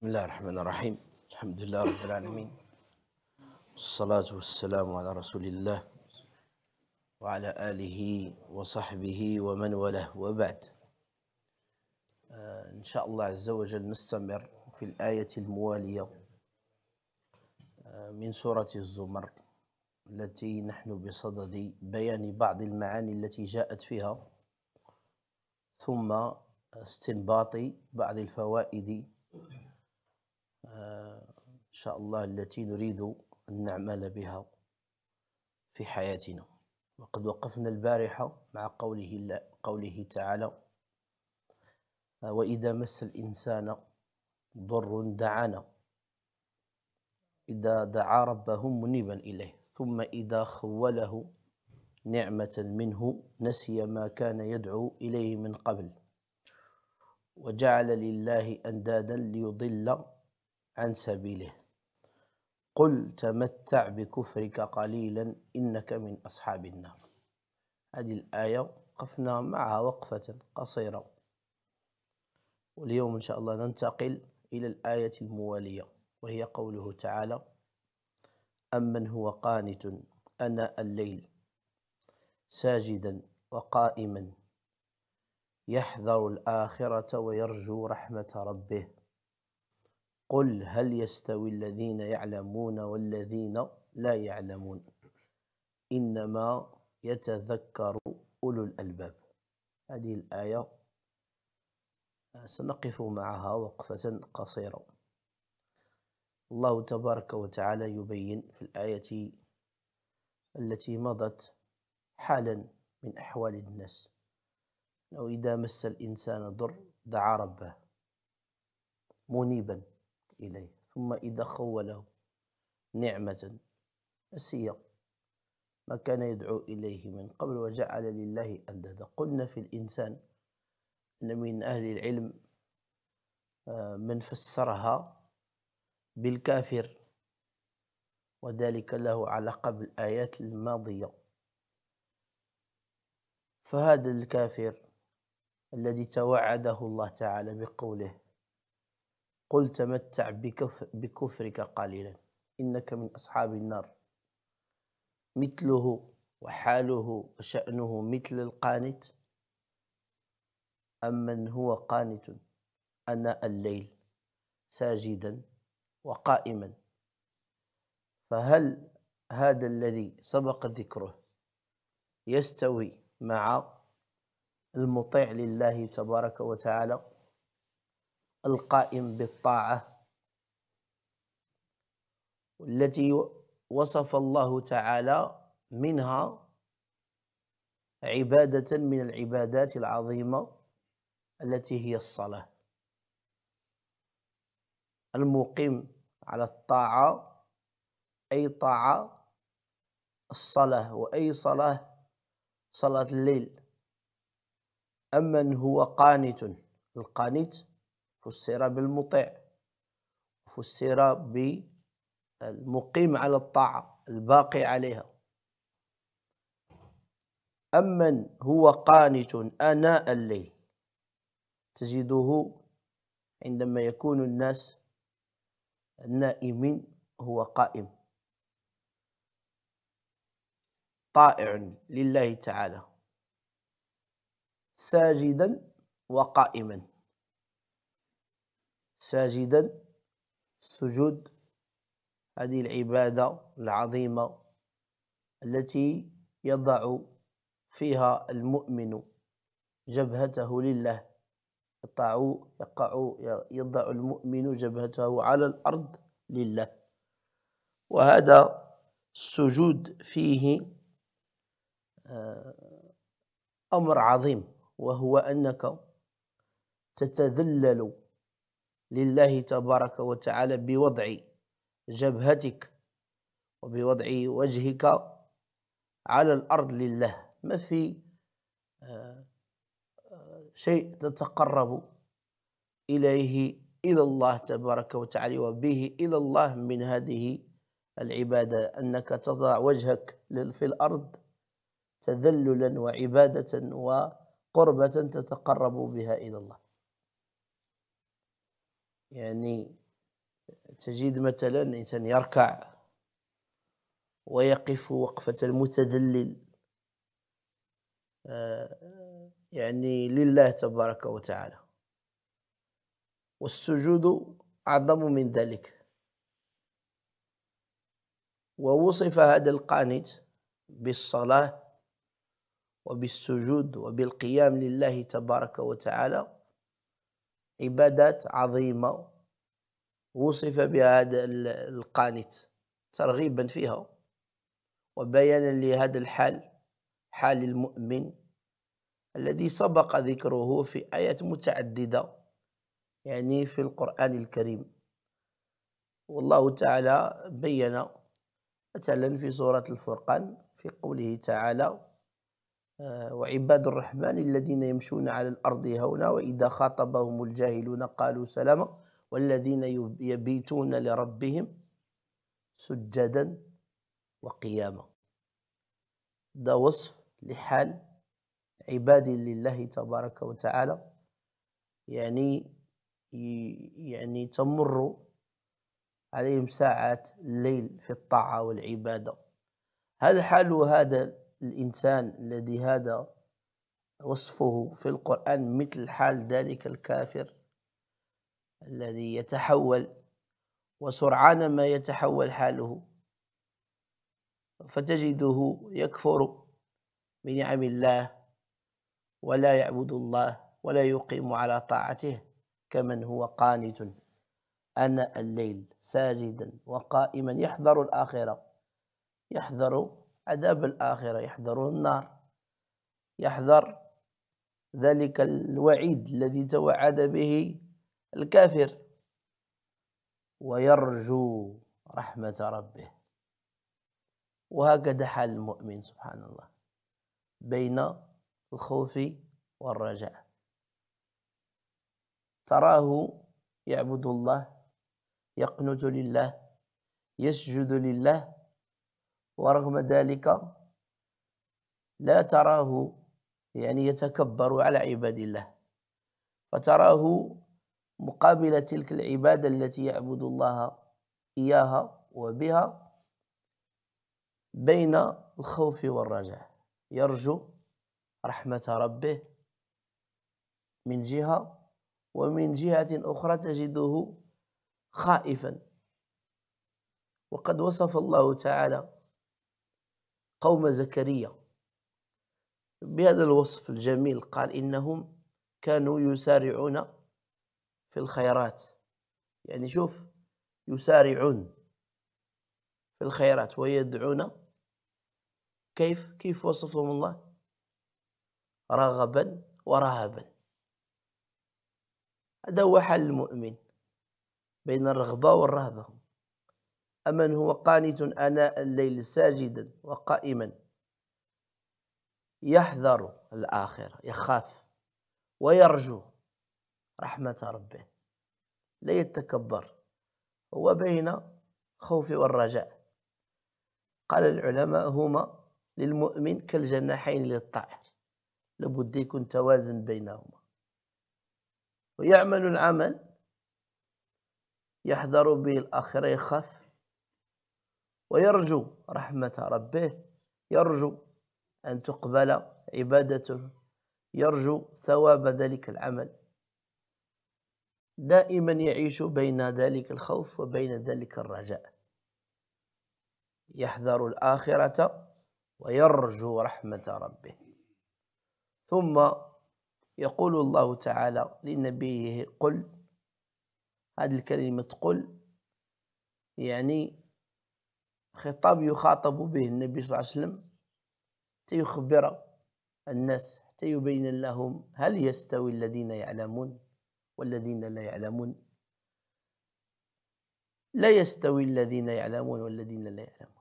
بسم الله الرحمن الرحيم الحمد لله رب العالمين والصلاة والسلام على رسول الله وعلى آله وصحبه ومن والاه وبعد آه، إن شاء الله عز وجل نستمر في الآية الموالية آه، من سورة الزمر التي نحن بصدد بيان بعض المعاني التي جاءت فيها ثم استنباط بعض الفوائد شاء الله التي نريد أن نعمل بها في حياتنا وقد وقفنا البارحة مع قوله, قوله تعالى وإذا مس الإنسان ضر دعانا إذا دعا ربه منيبا إليه ثم إذا خوله نعمة منه نسي ما كان يدعو إليه من قبل وجعل لله أندادا ليضل عن سبيله قل تمتع بكفرك قليلا إنك من أصحاب النار هذه الآية وقفنا معها وقفة قصيرة واليوم إن شاء الله ننتقل إلى الآية الموالية وهي قوله تعالى أمن هو قانت أنا الليل ساجدا وقائما يحذر الآخرة ويرجو رحمة ربه قل هل يستوي الذين يعلمون والذين لا يعلمون إنما يتذكر أولو الألباب هذه الآية سنقف معها وقفة قصيرة الله تبارك وتعالى يبين في الآية التي مضت حالا من أحوال الناس أنه إذا مس الإنسان ضر دعا ربه منيبا إليه ثم إذا خوله نعمة نسي ما كان يدعو إليه من قبل وجعل لله أندادا قلنا في الإنسان أن من أهل العلم آه، من فسرها بالكافر وذلك له علاقة بالآيات الماضية فهذا الكافر الذي توعده الله تعالى بقوله قل تمتع بكفرك قليلا إنك من أصحاب النار مثله وحاله وشأنه مثل القانت من هو قانت أنا الليل ساجدا وقائما فهل هذا الذي سبق ذكره يستوي مع المطيع لله تبارك وتعالى القائم بالطاعة التي وصف الله تعالى منها عبادة من العبادات العظيمة التي هي الصلاة المقيم على الطاعة أي طاعة الصلاة وأي صلاة صلاة الليل أمن هو قانت القانت فسر بالمطيع فسر بالمقيم على الطاعة الباقي عليها أمن هو قانت آناء الليل تجده عندما يكون الناس نائمين هو قائم طائع لله تعالى ساجدا وقائما ساجدا السجود هذه العبادة العظيمة التي يضع فيها المؤمن جبهته لله يقع يقع يضع المؤمن جبهته على الأرض لله وهذا السجود فيه آه، أمر عظيم وهو أنك تتذلل لله تبارك وتعالى بوضع جبهتك وبوضع وجهك على الأرض لله ما في آه، شيء تتقرب إليه إلى الله تبارك وتعالى وبه إلى الله من هذه العبادة أنك تضع وجهك في الأرض تذللا وعبادة وقربة تتقرب بها إلى الله يعني تجد مثلا إنسان يركع ويقف وقفة المتذلل آه، يعني لله تبارك وتعالى والسجود أعظم من ذلك ووصف هذا القانت بالصلاة وبالسجود وبالقيام لله تبارك وتعالى عبادات عظيمة وصف بهذا القانت ترغيبا فيها وبيانا لهذا الحال حال المؤمن الذي سبق ذكره في آيات متعددة يعني في القرآن الكريم والله تعالى بين مثلا في سورة الفرقان في قوله تعالى وعباد الرحمن الذين يمشون على الأرض هونا وإذا خاطبهم الجاهلون قالوا سلاما والذين يبيتون لربهم سجدا وقياما ده وصف لحال عباد لله تبارك وتعالى يعني يعني تمر عليهم ساعات الليل في الطاعة والعبادة هل حال هذا الإنسان الذي هذا وصفه في القرآن مثل حال ذلك الكافر الذي يتحول وسرعان ما يتحول حاله فتجده يكفر بنعم الله ولا يعبد الله ولا يقيم على طاعته كمن هو قانت أنا الليل ساجدا وقائما يحذر الآخرة يحذر عذاب الآخرة يحذرون النار يحذر ذلك الوعيد الذي توعد به الكافر ويرجو رحمة ربه وهكذا حال المؤمن سبحان الله بين الخوف والرجاء تراه يعبد الله يقنت لله يسجد لله ورغم ذلك لا تراه يعني يتكبر على عباد الله فتراه مقابل تلك العبادة التي يعبد الله إياها وبها بين الخوف والرجاء يرجو رحمة ربه من جهة ومن جهة أخرى تجده خائفا وقد وصف الله تعالى قوم زكريا بهذا الوصف الجميل قال إنهم كانوا يسارعون في الخيرات يعني شوف يسارعون في الخيرات ويدعون كيف كيف وصفهم الله رغبا ورهبا هذا هو حال المؤمن بين الرغبة والرهبة أمن هو قانت آناء الليل ساجدا وقائما يحذر الآخرة يخاف ويرجو رحمة ربه لا يتكبر هو بين خوف والرجاء قال العلماء هما للمؤمن كالجناحين للطائر لابد يكون توازن بينهما ويعمل العمل يحذر به الآخرة يخاف ويرجو رحمة ربه يرجو أن تقبل عبادته يرجو ثواب ذلك العمل دائما يعيش بين ذلك الخوف وبين ذلك الرجاء يحذر الآخرة ويرجو رحمة ربه ثم يقول الله تعالى لنبيه قل هذه الكلمة قل يعني خطاب يخاطب به النبي صلى الله عليه وسلم حتى يخبر الناس حتى يبين لهم هل يستوي الذين يعلمون والذين لا يعلمون لا يستوي الذين يعلمون والذين لا يعلمون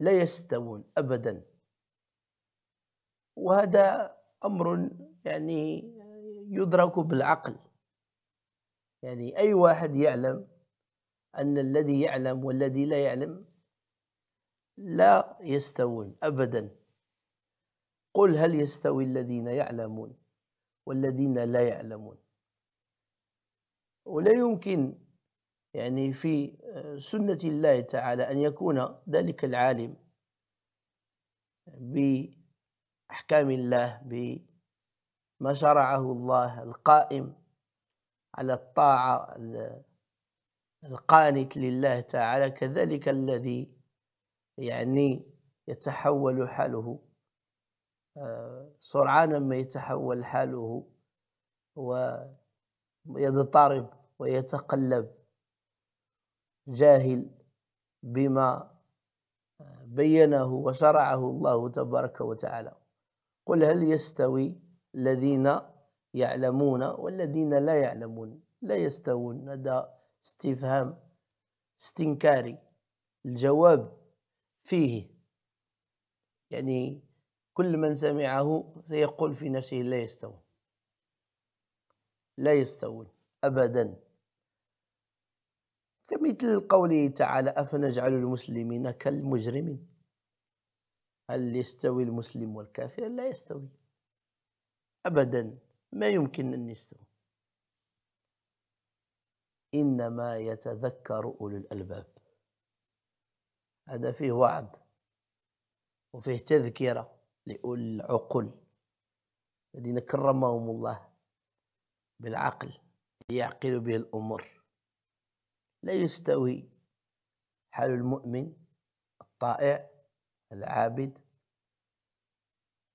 لا يستوون أبدا وهذا أمر يعني يدرك بالعقل يعني أي واحد يعلم أن الذي يعلم والذي لا يعلم لا يستوون أبدا قل هل يستوي الذين يعلمون والذين لا يعلمون ولا يمكن يعني في سنة الله تعالى أن يكون ذلك العالم بأحكام الله بما شرعه الله القائم على الطاعة القانت لله تعالى كذلك الذي يعني يتحول حاله آه، سرعان ما يتحول حاله ويضطرب ويتقلب جاهل بما بينه وشرعه الله تبارك وتعالى قل هل يستوي الذين يعلمون والذين لا يعلمون لا يستوون هذا استفهام استنكاري الجواب فيه يعني كل من سمعه سيقول في نفسه لا يستوون لا يستوون أبدا كمثل قوله تعالى أفنجعل المسلمين كالمجرمين هل يستوي المسلم والكافر لا يستوي أبدا ما يمكن أن يستوي إنما يتذكر أولو الألباب هذا فيه وعد وفيه تذكرة لأولي العقل الذين كرمهم الله بالعقل ليعقلوا به الأمور لا يستوي حال المؤمن الطائع العابد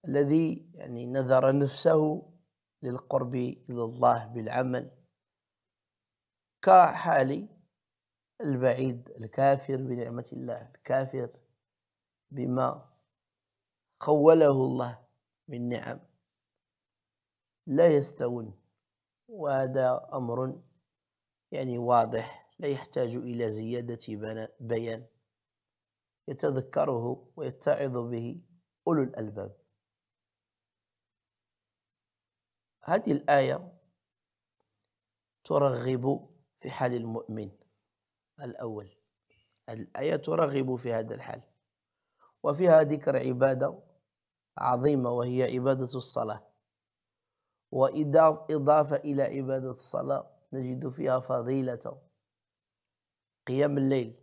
الذي يعني نذر نفسه للقرب إلى الله بالعمل كحال البعيد الكافر بنعمة الله الكافر بما خوله الله من نعم لا يستوون وهذا أمر يعني واضح لا يحتاج إلى زيادة بيان يتذكره ويتعظ به أولو الألباب هذه الآية ترغب في حال المؤمن الأول الآية ترغب في هذا الحال وفيها ذكر عبادة عظيمة وهي عبادة الصلاة وإضافة إلى عبادة الصلاة نجد فيها فضيلة قيام الليل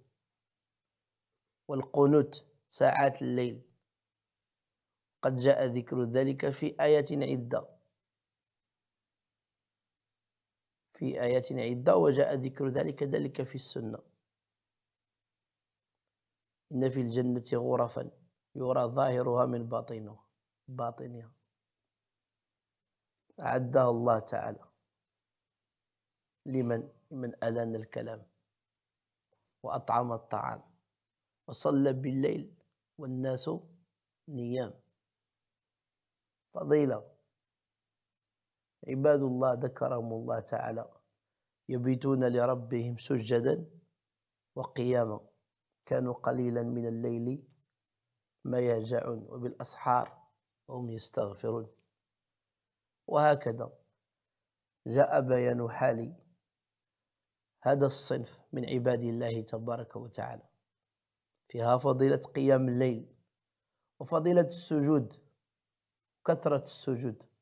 والقنوت ساعات الليل قد جاء ذكر ذلك في آية عدة في آيات عدة وجاء ذكر ذلك ذلك في السنة إن في الجنة غرفا يرى ظاهرها من باطنها باطنها أعدها الله تعالى لمن لمن ألان الكلام وأطعم الطعام وصلى بالليل والناس نيام فضيلة عباد الله ذكرهم الله تعالى يبيتون لربهم سجدا وقياما كانوا قليلا من الليل ما يهجعون وبالأسحار هم يستغفرون وهكذا جاء بيان حال هذا الصنف من عباد الله تبارك وتعالى فيها فضيلة قيام الليل وفضيلة السجود كثرة السجود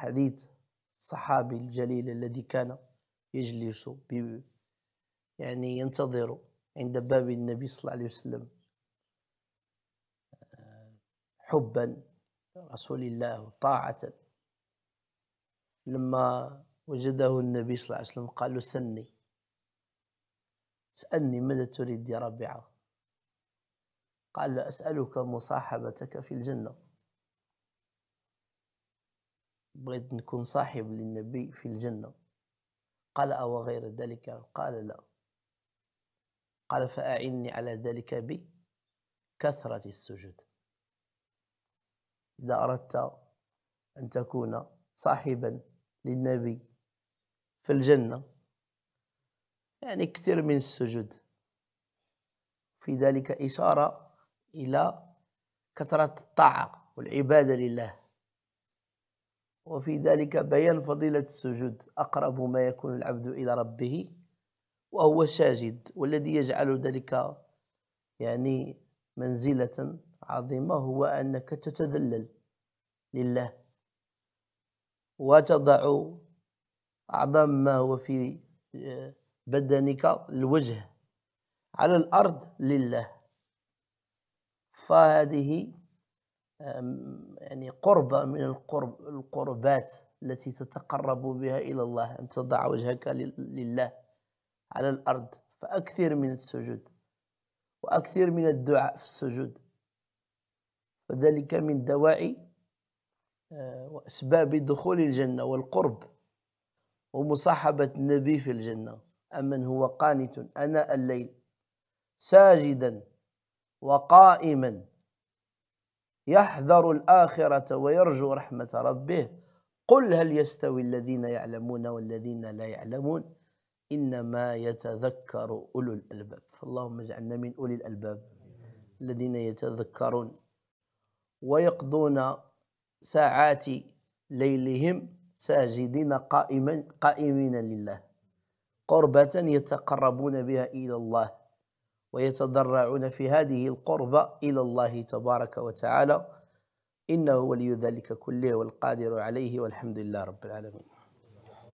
حديث الصحابي الجليل الذي كان يجلس يعني ينتظر عند باب النبي صلى الله عليه وسلم آه، حبا رسول الله وطاعة لما وجده النبي صلى الله عليه وسلم قال له سني اسألني ماذا تريد يا ربيعة قال له أسألك مصاحبتك في الجنة بغيت نكون صاحب للنبي في الجنة قال أو غير ذلك قال لا قال فأعني على ذلك بكثرة السجود إذا أردت أن تكون صاحبا للنبي في الجنة يعني كثير من السجود في ذلك إشارة إلى كثرة الطاعة والعبادة لله وفي ذلك بيان فضيلة السجود أقرب ما يكون العبد إلى ربه وهو ساجد والذي يجعل ذلك يعني منزلة عظيمة هو أنك تتذلل لله وتضع أعظم ما هو في آه، بدنك الوجه على الأرض لله فهذه يعني قرب من القرب القربات التي تتقرب بها إلى الله أن تضع وجهك لله على الأرض فأكثر من السجود وأكثر من الدعاء في السجود فذلك من دواعي آه، وأسباب دخول الجنة والقرب ومصاحبة النبي في الجنة أمن هو قانت أنا الليل ساجدا وقائما يحذر الآخرة ويرجو رحمة ربه قل هل يستوي الذين يعلمون والذين لا يعلمون إنما يتذكر أولو الألباب فاللهم اجعلنا من أولي الألباب الذين يتذكرون ويقضون ساعات ليلهم ساجدين قائما قائمين لله قربة يتقربون بها إلى الله ويتضرعون في هذه القربة إلى الله تبارك وتعالى إنه ولي ذلك كله والقادر عليه والحمد لله رب العالمين